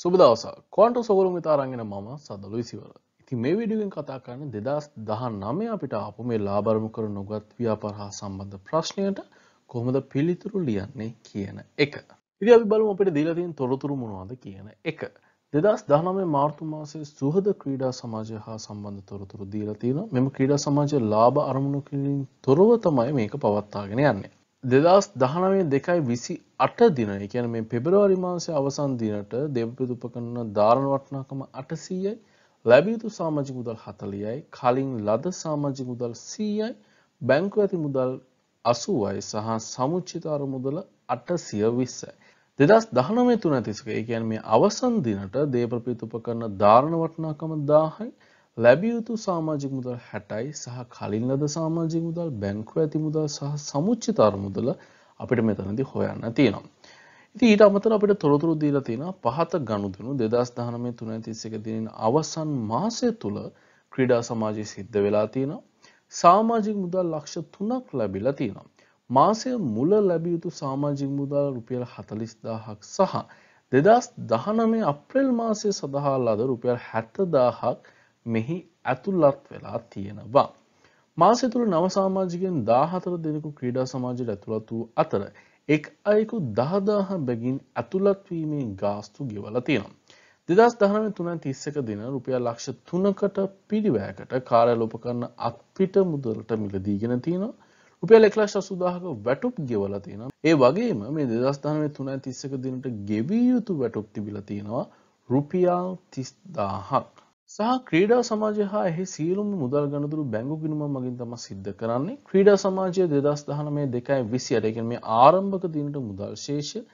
සුබදවසා කොන්ට සෝරුම තාරගෙන මම සදලු ඉසිවර ඉති මේ විඩිගෙන් කතා කරන්න දෙදස් දහන් නමය අපිට අප මේ ලාබරමු කර නොගත් ව්‍යාපරහා සම්බන්ධ ප්‍රශ්නයට කොහොමද පිළිතුරු ලියන්නේ කියන එක. ඉදි අපි බලමු අපිට දීලතින් තොරතුරු මොනවාද කියන එක. දෙදස් දහනමේ මාර්තුමාසේ සුහද ක්‍රීඩා සමාජය හා සම්බන්ධ තොරතුරු දීලා තියෙනවා. මෙම ක්‍රීඩා සමාජය ලාභ අරමුණු කිරීම තොරව තමයි මේක පවත්වාගෙන යන්නේ. දෙදස් දහනවේ දෙකයි විසි අට දින එකන මේ පෙබරවාරි මාන්සේ අවසන් දිනට දෙවපිදුප කරන ධාරණ වටනාකම අටසීයයි ලැබියුතු සාමාජික මුදල් හතලියයි කලින් ලද සාමාජික මුදල් සීයයි බැංකු ඇති මුදල් අසුවයි සහ සමුච්චිතාර මුදල අටසිය විස්සයි. දෙදස් දහනමේ තුන තිසක එකයන් මේ අවසන් දිනට දේප්‍රපීතුප කරන ධාරණ වටනාකම දාහයි ලැබියයුතු සාමාජික මුදල් හැටයි සහ කලින් ලද සාමාජික මුදල් බැංකුව ඇති මුදල් සහ සමුච්චි තර්මුදල අපිට මෙතනදි හොයන්න තියෙනවා. ඉති ඊට අමතර අපට තොරතුරු දීල තියෙන පහත ගණුදනු දෙදස් දහනමේ තුන තිස්සක දිනින් අවසන් මාසය තුළ ක්‍රීඩා සමාජය සිද්ධ වෙලා තියෙනවා. සාමාජික මුදල් ලක්ෂ තුනක් ලැබිලා තියෙනවා. මාසය මුල ලැබියයුතු සාමාජික මුදල් රුපියල් හතලිස් දාහක් සහ දෙදස් දහනමේ අප්‍රෙල් මාසය සඳහා ලද රුපියල් හැත්තදාහක් මෙහි ඇතුල්ලත් වෙලා තියෙනවා. මාසය තුළ නවසාමාජිකෙන් දාහතර දෙනෙකු ක්‍රීඩා සමාජයට ඇතුළත් වූ අතර එක් අයෙකු දහදාහ බැගින් ඇතුළත්වීමේ ගාස්තු ගෙවල තියෙනවා. දෙදස් දහනම තුන තිස්සක දින රුපියල් ලක්ෂ තුනකට පිරිවෑකට කාරයලෝප කරන අත්පිට මුදලට මිලදීගෙන තියෙනවා රුපියල් එක්ලශ අසුදාහක වැටුප් ගෙවල තියෙන ඒ වගේම මේ දෙදස්ථානය තුනයි තිස්සක දිනට ගෙවිය යුතු වැටුප් තිබිල තියෙනවා රුපියල් තිස්දාහක් සහ ක්‍රීඩා සමාජය හා එහි සියලුම මුදල් ගණතුරු බැංගු ගිනුම මගින් තම සිද්ධ කරන්නේ ක්‍රීඩා සමාජය දෙදස් දහන මේ දෙකයි විසි අටකෙන මේ ආරම්භක දිනට මුදල් ශේෂය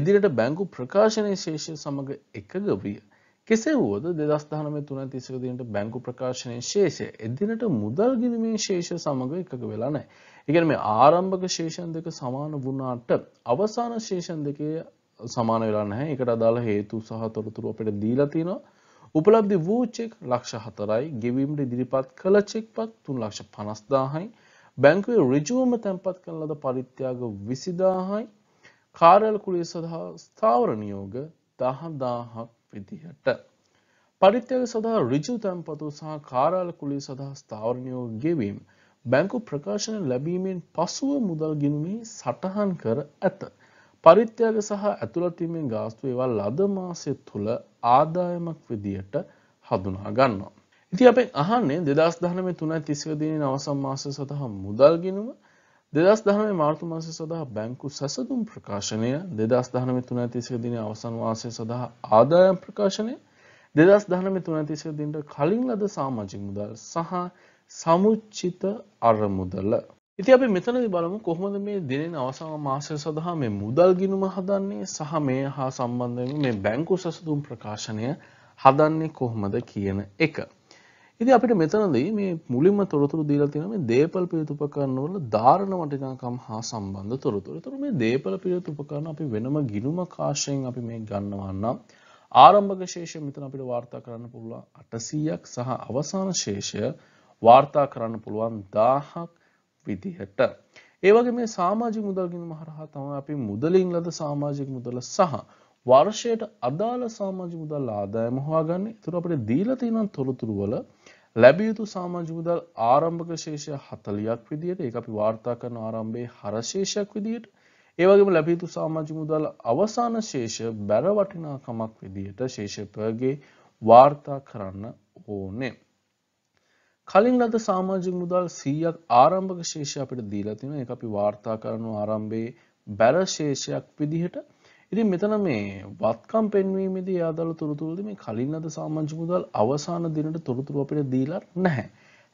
එදිරට බැංගු ප්‍රකාශනය ශේෂය සමඟ එකග විය කෙසේ වුවද දෙදස් දහනම තුන තිසක දිනට බැංකු ප්‍රකාශනය ශේෂය එදිනට මුදල් ගිනිමින් ශේෂ සමඟ එකග වෙලා නෑ එකන මේ ආරම්භක ශේෂන් දෙක සමාන වුණාට අවසාන ශේෂන් දෙකේ සමාන වෙලා නැහැ. ඒකට අදාළ හේතු සහ තොරතුරු අපිට දීලා තියෙනවා. උපලබ්ධි වූ චෙක් ලක්ෂ 4යි, ගෙවීමට ඉදිරිපත් කළ චෙක්පත් 350000යි, බැංකුවේ ඍජුවම තැන්පත් කරන ලද පරිත්‍යාග 20000යි, කාර්යාල කුලිය සඳහා ස්ථාවර නියෝග 10000ක් විදිහට පරිත්‍යාග සඳහා ඍජු තැන්පතු සහ කාර්යාල කුලිය සඳහා ස්ථාවර නියෝග ගෙවීම 10000 බැංකු ප්‍රකාශන ලැබීමෙන් පසුව මුදල් ගිණුමෙහි සටහන් කර ඇත. පරිත්‍යාග සහ ඇතුළත්වීමෙන් ගාස්තු ඒවල් ලද මාසය තුළ ආදායමක් විදියට හඳුනා ගන්නවා. ඉති අප අහන්නේ දෙදස් දහනම තුනයි තිස්වදීන අවසම් මාසය සඳහා මුදල් ගිනුම දෙදස් දහනම මාර්තු මාසය සඳහා බැංකු සැසතුම් ප්‍රකාශනය දෙදස් දහනම තුනයි තිස්වදින අවසන් වාසය සඳහා ආදායම් ප්‍රකාශනය දෙදස් දහනම තුනයි තිස්වදින්ට කලින් ලද සාමාජික මුදල් සහ සමුච්චිත අරමුදල. ඉති අපි මෙතනදි බලමු කොහොමද මේ දෙනෙන අවසාන මාසය සඳහා මේ මුදල් ගිනුම හදන්නේ සහ මේ හා සම්බන්ධයෙන් මේ බැංකු සසතුම් ප්‍රකාශනය හදන්නේ කොහොමද කියන එක. ඉති අපිට මෙතනදී මේ මුලින්ම තොරතුරු දීලා තියෙන මේ දේපල් පිරිත් උපකරණ වල ධාරණ වටිනාකම් හා සම්බන්ධ තොරතුරු. ඒතර මේ දේපල පිරිත් උපකරණ අපි වෙනම ගිනුම කාශයෙන් අපි මේ ගන්නවා නම් ආරම්භක ශේෂය මෙතන අපිට වාර්තා කරන්න පුළුවන් 800ක් සහ අවසාන ශේෂය වාර්තා කරන්න පුළුවන් දාහක් විදිහට. ඒවගේ මේ සාමාජික මුදල් ගිණුම හරහා තමයි අපි මුදලින් ලද සාමාජික මුදල සහ වර්ෂයට අදාළ සාමාජික මුදල් ආදායම හොයාගන්නේ. ඒතර අපිට දීලා තියෙන තොරතුරු වල ලැබිය යුතු සාමාජික මුදල් ආරම්භක ශේෂය 40ක් විදිහට ඒක අපි වාර්තා කරන ආරම්භයේ හරශේෂයක් විදිහට ඒ වගේම ලැබිය යුතු සාමාජික මුදල් අවසාන ශේෂ බැර වටිනාකමක් විදිහට ශේෂපගේ වාර්තා කරන්න ඕනේ. කලින් ලද සාමාජික මුදල් 100ක් ආරම්භක ශේෂය අපිට දීලා තිනවා ඒක අපි වාර්තා කරන ආරම්භයේ බැර ශේෂයක් විදිහට ඉතින් මෙතන මේ වත්කම් පෙන්වීමේදී ආදාළ තොරතුරුදී මේ කලින් ලද සාමාජික මුදල් අවසාන දිනට තොරතුරු අපිට දීලා නැහැ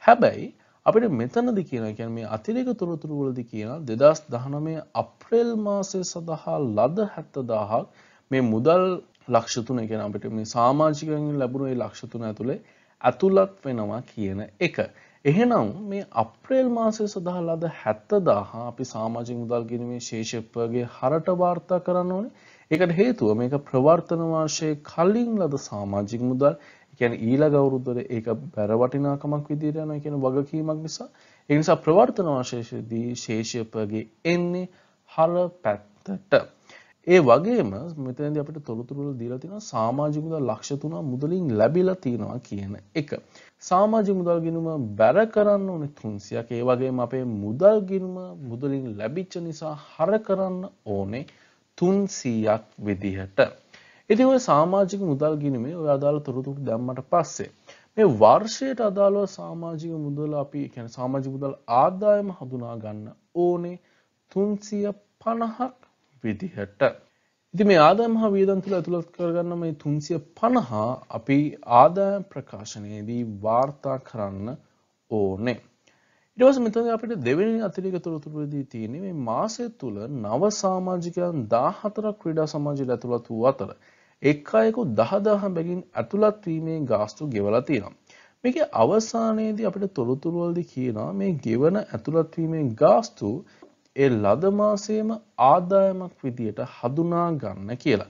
හැබැයි අපිට මෙතනද කියන කියන්නේ මේ අතිරේක තොරතුරු වලදී කියන 2019 අප්‍රේල් මාසය සඳහා ලද 70000ක් මේ මුදල් ලක්ෂ තුන කියන අපිට මේ සාමාජිකයෙන් ලැබුණු ඒ ලක්ෂ තුන ඇතුලේ ඇතුළත් වෙනවා කියන එක. එහෙනම් මේ අප්‍රේල් මාසය සඳහා ලද 70000 අපි සමාජික මුදල් ගිණුමේ ශේෂප්පුවගේ හරට වාර්තා කරන්න ඕනේ. ඒකට හේතුව මේක ප්‍රවර්තන වර්ෂයේ කලින් ලද සමාජික මුදල්. ඒ කියන්නේ ඊළඟ අවුරුද්දේ ඒක බැර වටිනාකමක් විදිහට යනවා කියන වගකීමක් නිසා. ඒ නිසා ප්‍රවර්තන වර්ෂයේදී ශේෂප්පුවගේ එන්නේ හර පැත්තට. ඒ වගේම මෙතනදී අපිට තොරතුරු දීලා තියෙනවා සමාජික මුදල් ලක්ෂ 3 මුදලින් ලැබිලා තියෙනවා කියන එක. සමාජික මුදල් ගිණුම බැර කරන්න ඕනේ 300ක්. ඒ වගේම අපේ මුදල් ගිණුම මුදලින් ලැබිච්ච නිසා හර කරන්න ඕනේ 300ක් විදිහට. ඉතින් ඔය සමාජික මුදල් ගිණුමේ ඔය අදාළ තොරතුරු දැම්මට පස්සේ මේ වර්ෂයට අදාළව සමාජික මුදල අපි කියන්නේ සමාජික මුදල් ආදායම හඳුනා ගන්න ඕනේ 350ක් විදිහට. ඉති මේ ආදායම් හා වියදන් තුළ ඇතුළත් කරගන්න මේ තුන්සිය පණහා අපි ආදායම් ප්‍රකාශනයේදී වාර්තා කරන්න ඕනේ. ඉටවස මෙතන අපිට දෙවැනි අතිරික තොරතුරදී තියෙන මේ මාසය තුළ නව සාමාජිකයන් දාහතරක් ක්‍රීඩා සමාජයට ඇතුළත් වූ අතර එක් අයකු දහදාහ බැගින් ඇතුළත්වීමේ ගාස්තු ගෙවලා තියෙනවා. මේක අවසානයේදී අපිට තොරතුරුවල්ද කියනවා මේ ගෙවන ඇතුළත්වීමේ ගාස්තු ඒ ලද මාසයේම ආදායමක් විදියට හඳුනා ගන්න කියලා.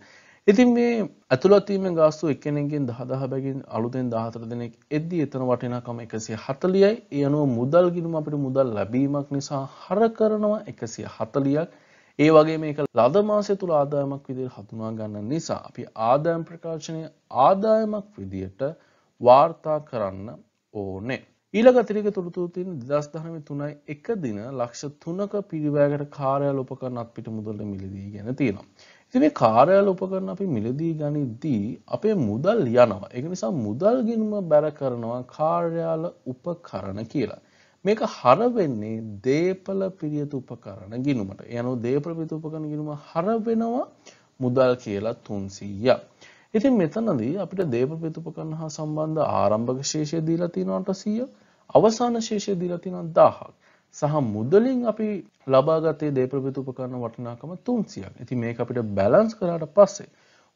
ඉතින් මේ ඇතුළත් වීම ගාස්තු එක්කෙනෙක්ගෙන් 10000 බැගින් අලුතෙන් 14 දෙනෙක් එද්දී එතන වටිනාකම 140යි. ඒ අනුව මුදල් ගිණුම අපිට මුදල් ලැබීමක් නිසා හර කරනවා 140ක්. ඒ වගේ මේක ලද මාසය තුල ආදායමක් විදියට හඳුනා ගන්න නිසා අපි ආදායම් ප්‍රකාශනයේ ආදායමක් විදියට වාර්තා කරන්න ඕනේ. ඊළඟ අතිරික තොරතුරු තියෙන 2013 එක දින ලක්ෂ 3ක පිරිවැයකට කාර්යාල උපකරණ අත්පිට මුදලට මිලදී ගැන තියෙනවා. ඉතින් මේ කාර්යාල උපකරණ අපි මිලදී ගනිද්දී අපේ මුදල් යනවා. ඒක නිසා මුදල් ගිණුම බැර කරනවා කාර්යාල උපකරණ කියලා. මේක හර වෙන්නේ දේපල පිරියතු උපකරණ ගිණුමට. ඒ අනුව දේපල පිරියතු උපකරණ ගිණුම හර වෙනවා මුදල් කියලා 300ක්. ඉතින් මෙතනදී අපිට දේපල පිරියතු උපකරණ හා සම්බන්ධ ආරම්භක ශේෂය දීලා තියෙනවා 800ක්. අවසාන ශේෂය දීලා තියෙනවා 1000ක්. සහ මුදලින් අපි ලබාගත්තේ දේප්‍රභූත උපකරණ වටිනාකම 300ක්. ඉතින් මේක අපිට බැලන්ස් කරාට පස්සේ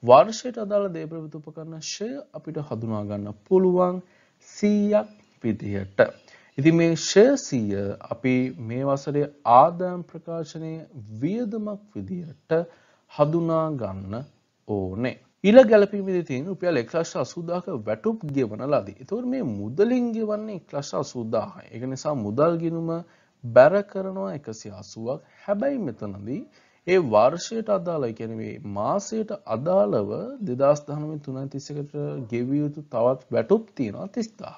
වර්ෂයට අදාළ දේප්‍රභූත උපකරණ ෂය අපිට හඳුනා ගන්න පුළුවන් 100ක් විදිහට. ඉතින් මේ ෂය 100 අපි මේ වසරේ ආදායම් ප්‍රකාශනයේ වියදමක් විදිහට හඳුනා ගන්න ඕනේ. ඊළ ගැලපීමේ තියෙන රුපියල් 1,80,000ක වැටුප් ගෙවන ලදී. ඒතකොට මේ මුදලින් ගෙවන්නේ 1,80,000යි. ඒක නිසා මුදල් ගිණුම බැර කරනවා 180ක්. හැබැයි මෙතනදී ඒ වර්ෂයට අදාළයි කියන්නේ මේ මාසයට අදාළව 2019 ගෙවිය යුතු තවත් වැටුප් තියෙනවා 30000.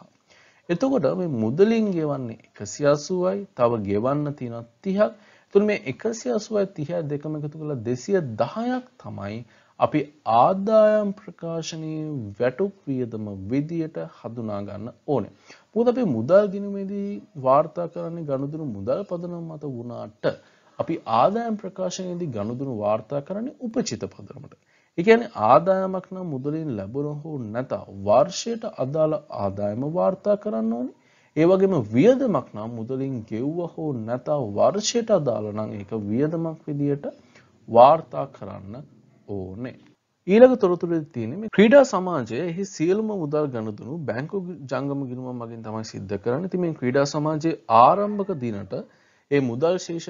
එතකොට මේ මුදලින් ගෙවන්නේ 180යි, තව ගෙවන්න තියෙනවා 30ක්. එතකොට මේ 180යි 30 දෙකම එකතු කරලා 210ක් තමයි අපි ආදායම් ප්‍රකාශනයේ වැටුප් වියදම විදියට හඳුනා ගන්න ඕනේ. මොකද අපි මුදල් ගිණුමේදී වාර්තා කරන්නේ ගනුදෙනු මුදල් පදනම මත වුණාට අපි ආදායම් ප්‍රකාශනයේදී ගනුදෙනු වාර්තා කරන්නේ උපචිත පදනමට. ඒ කියන්නේ ආදායමක් නම් මුදලින් ලැබුණ හෝ නැත වර්ෂයට අදාළ ආදායම වාර්තා කරන්න ඕනේ. ඒ වගේම වියදමක් නම් මුදලින් ගෙව්ව හෝ නැත වර්ෂයට අදාළ නම් ඒක වියදමක් විදියට වාර්තා කරන්න ඕනේ. ඊළඟ තොරතුරේ තියෙන මේ ක්‍රීඩා සමාජය එහි සියලුම මුදල් ගනුදෙනු බැංකු ජංගම ගිණුම මගින් තමයි සිද්ධ කරන්නේ. ඉතින් මේ ක්‍රීඩා සමාජයේ ආරම්භක දිනට ඒ මුදල් ශේෂ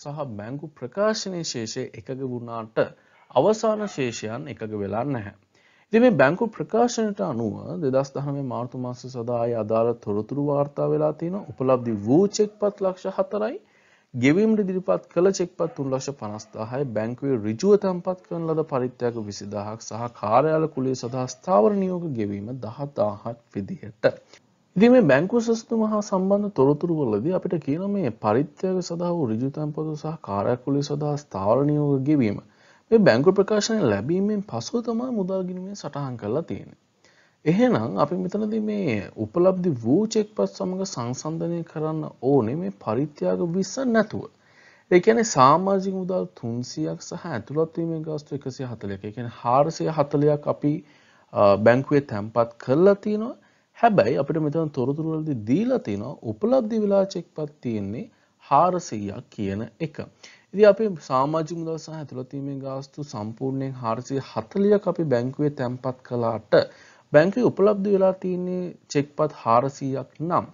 සහ බැංකු ප්‍රකාශනයේ ශේෂය එකග වුණාට අවසාන ශේෂයන් එකග වෙලා නැහැ. ඉතින් මේ බැංකු ප්‍රකාශනයට අනුව 2019 මාර්තු මාසයේ සදා අදාළ තොරතුරු වාර්තා වෙලා තියෙන උපලබ්ධි වූ චෙක්පත් ලක්ෂ 4යි ගෙවීමට ඉදිරිපත් කළ චෙක්පත් 350000යි බැංකුවේ ඍජුව තැන්පත් කරන ලද පරිත්‍යාග 20000ක් සහ කාර්යාල කුලිය සඳහා ස්ථාවර නියෝග ගෙවීම 17000ක් විදිහට ඉතින් මේ බැංකු සසතුම හා සම්බන්ධ තොරතුරු වලදී අපිට කියන මේ පරිත්‍යාග සඳහා වූ ඍජු තැන්පතු සහ කාර්යාල කුලිය සඳහා ස්ථාවර නියෝග ගෙවීම මේ බැංකු ප්‍රකාශන ලැබීමෙන් පසුව තමයි මුදල් ගිණුමේ සටහන් කරලා තියෙන්නේ එහෙනම් අපි මෙතනදී මේ උපලබ්ධි වූ චෙක්පත් සමග සංසන්ධනය කරන්න ඕනේ මේ පරිත්‍යාග විස නැතුව. ඒ කියන්නේ සමාජික මුදල් 300ක් සහ ඇතුළත් වීමේ ගාස්තු 140ක. ඒ කියන්නේ 440ක් අපි බැංකුවේ තැන්පත් කරලා තිනවා. හැබැයි අපිට මෙතන තොරතුරු වලදී දීලා තිනවා උපලබ්ධි විලා චෙක්පත් තියෙන්නේ 400ක් කියන එක. ඉතින් අපි සමාජික මුදල් සහ ඇතුළත් වීමේ ගාස්තු සම්පූර්ණයෙන් 440ක් අපි බැංකුවේ තැන්පත් කළාට බැංකුවේ උපලබ්ධ වෙලා තියෙන්නේ චෙක්පත් 400ක් නම්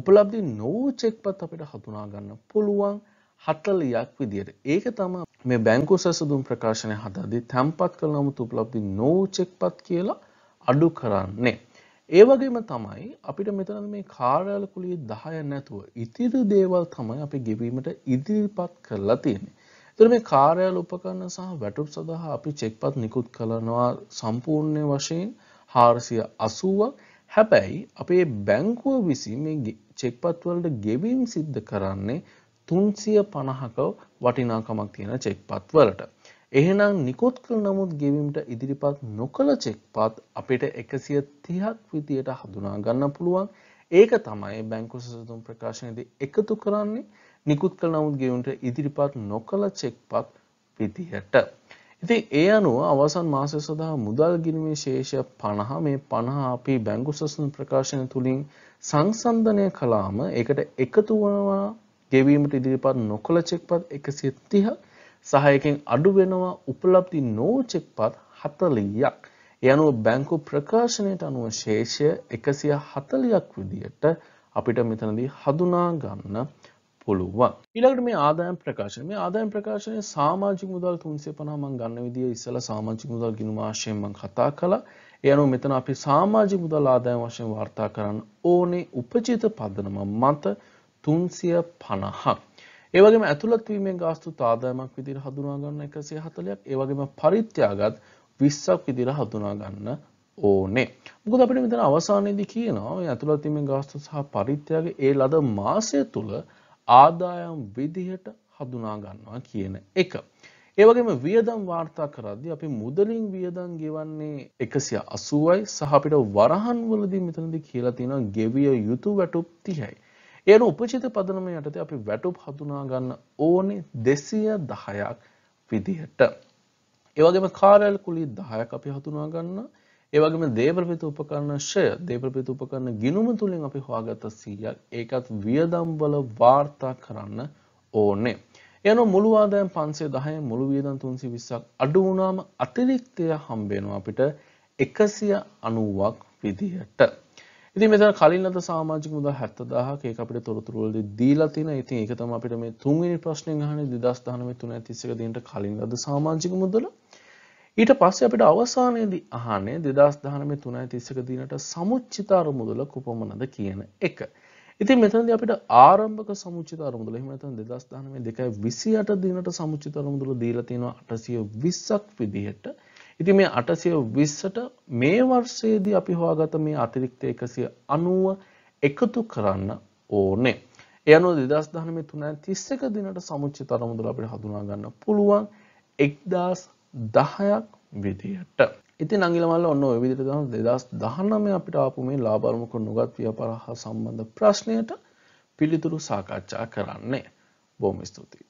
උපලබ්ධි නොවූ චෙක්පත් අපිට හඳුනා ගන්න පුළුවන් 40ක් විදියට. ඒක තමයි මේ බැංකු සැසඳුම් ප්‍රකාශනය හදද්දී තැම්පත් කළ නමුත් උපලබ්ධි නොවූ චෙක්පත් කියලා අඩු කරන්නේ. ඒ වගේම තමයි අපිට මෙතන මේ කාර්යාල කුලිය 10 නැතුව ඉතිරි දේවල් තමයි අපි ගෙවීමට ඉදිරිපත් කරලා තියෙන්නේ. එතකොට මේ කාර්යාල උපකරණ සහ වැටුප් සඳහා අපි චෙක්පත් නිකුත් කරනවා සම්පූර්ණ වශයෙන් හාරසිය අසුවක් හැබැයි අපේ බැංකුව විසි මේ චෙක්පත්වලට ගෙවීම් සිද්ධ කරන්නේ තුන්සිය පණහකව වටිනාකමක් තියෙන චෙක්පත් වලට. එහෙනම් නිකොත් කළ නමුත් ගෙවීමට ඉදිරිපත් නොකළ චෙක්පත් අපිට එකසිය තිහක් විදියට හඳුනා ගන්න පුළුවන් ඒක තමයි බැංකු සසතුම් ප්‍රකාශනයේදී එකතු කරන්නේ නිකුත් කළ නමුත් ගෙවීමට ඉදිරිපත් නොකළ චෙක්පත් විදියට. ඉතින් ඒ අනුව අවසන් මාසය සඳහා මුදල් ගිණුමේ ශේෂය 50 මේ 50 අපි බැංකු සසුන් ප්‍රකාශන තුලින් සංසන්දනය කළාම ඒකට එකතු වෙනවා ගෙවීමට ඉදිරිපත් නොකළ චෙක්පත් 130ක් සහායකෙන් අඩු වෙනවා උපලබ්ධි නො චෙක්පත් 40ක්. ඒ අනුව බැංකු ප්‍රකාශනයට අනුව ශේෂය 140ක් විදියට අපිට මෙතනදී හඳුනා ගන්න පුළුවන්. ඊළඟට මේ ආදායම් ප්‍රකාශන. මේ ආදායම් ප්‍රකාශනයේ සමාජික මුදල් 350 මම ගන්න විදිය ඉස්සලා සමාජික මුදල් ගිණුම ආශ්‍රයෙන් මම කතා කළා. ඒ අනුව මෙතන අපි සමාජික මුදල් ආදායම් වශයෙන් වාර්තා කරන්න ඕනේ උපචිත පදනම මත 350ක්. ඒ වගේම ඇතුළත් වීමෙන් ගාස්තු ආදායමක් විදිහට හඳුනා ගන්න 140ක්. ඒ වගේම පරිත්‍යාගත් 20ක් විදිහට හඳුනා ගන්න ඕනේ. මොකද අපිට මෙතන අවසානයේදී කියනවා මේ ඇතුළත් වීමෙන් ගාස්තු සහ පරිත්‍යාග ඒ ලද මාසය තුල ආදායම් විදිහට හඳුනා ගන්නවා කියන එක. ඒ වගේම වියදම් වාර්තා කරද්දී අපි මුදලින් වියදම් ගෙවන්නේ 180යි සහ අපිට වරහන් වලදී මෙතනදී කියලා තියෙනවා ගෙවිය යුතු වැටුප් 30යි. ඒන උපචිත පදනම යටතේ අපි වැටුප් හඳුනා ගන්න ඕනේ 210ක් විදිහට. ඒ වගේම කාර්යාල කුලී 10ක් අපි හඳුනා ගන්නවා. ඒවගේම දේප්‍රපිත උපකරණශය දේප්‍රපිත උපකරණ ගිනුම තුළින් අපි හොයාගත සීයක් ඒකත් වියදම්වල වාර්තා කරන්න ඕනේ. යන මුළුවාදයන් පන්සේ දහය මුළු වියදන් තුන්සි විස්සක් අඩු වුණාම අතිරික්තය හම්බෙනවා අපිට එකසිය අනුවක් විදිහට. ඉති මෙත කලින්ලද සාමාජික මුද හැත්තදාහක ඒ අපිට තොරතුරුවල්ද දීලා තින ඉතින් එක තම අපිට මේ තුන්ගනි ප්‍රශ්නය හන දස්ථානම තුන ඇතිසක දීට කලින්ලද සාමාජික මුදල ඊට පස්සේ අපිට අවසානයේදී අහන්නේ 2019 3.31 දිනට සමුච්චිත අරමුදල කොපමණද කියන එක. ඉතින් මෙතනදී අපිට ආරම්භක සමුච්චිත අරමුදල එහෙම නැත්නම් 2019 2.28 දිනට සමුච්චිත අරමුදල දීලා තියෙනවා 820ක් විදිහට. ඉතින් මේ 820ට මේ වර්ෂයේදී අපි හොයාගත්ත මේ අතිරික්ත 190 එකතු කරන්න ඕනේ. ඒ අනුව 2019 3.31 දිනට සමුච්චිත අරමුදල අපිට හඳුනා ගන්න පුළුවන් 1000 දහයක් විදිහට ඉති නගිලමල්ල ඔන්න විදිට දහන දෙදස් දහනම අපිට ආපු මේ ලාබාරමක නොගත් ව්‍යාපාර හා සම්බන්ධ ප්‍රශ්නයට පිළිතුරු සාකච්ඡා කරන්නේ බොහොම ස්තුතියි